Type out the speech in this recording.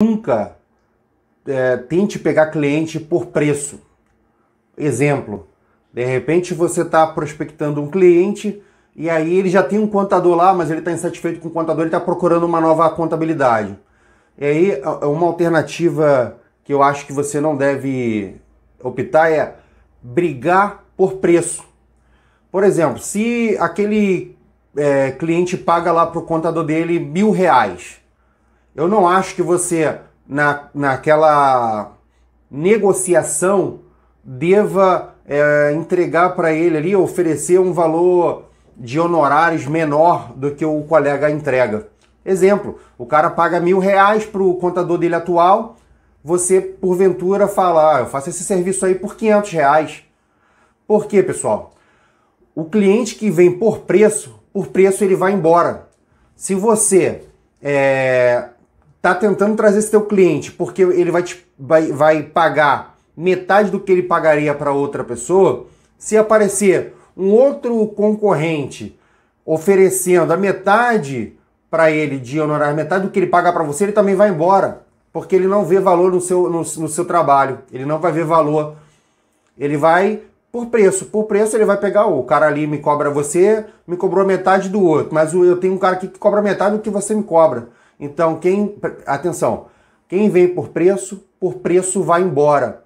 nunca é, tente pegar cliente por preço. Exemplo, de repente você está prospectando um cliente e aí ele já tem um contador lá, mas ele está insatisfeito com o contador, ele está procurando uma nova contabilidade. E aí uma alternativa que eu acho que você não deve optar é brigar por preço. Por exemplo, se aquele é, cliente paga lá para o contador dele mil reais eu não acho que você, na, naquela negociação, deva é, entregar para ele ali, oferecer um valor de honorários menor do que o colega entrega. Exemplo, o cara paga mil reais para o contador dele atual, você porventura fala, ah, eu faço esse serviço aí por 500 reais. Por quê, pessoal? O cliente que vem por preço, por preço ele vai embora. Se você é, tá tentando trazer esse teu cliente porque ele vai, te, vai, vai pagar metade do que ele pagaria para outra pessoa, se aparecer um outro concorrente oferecendo a metade para ele de honorar metade do que ele paga para você, ele também vai embora, porque ele não vê valor no seu, no, no seu trabalho, ele não vai ver valor. Ele vai por preço. Por preço ele vai pegar o cara ali me cobra você, me cobrou metade do outro, mas eu tenho um cara aqui que cobra metade do que você me cobra. Então, quem. Atenção, quem vem por preço, por preço vai embora.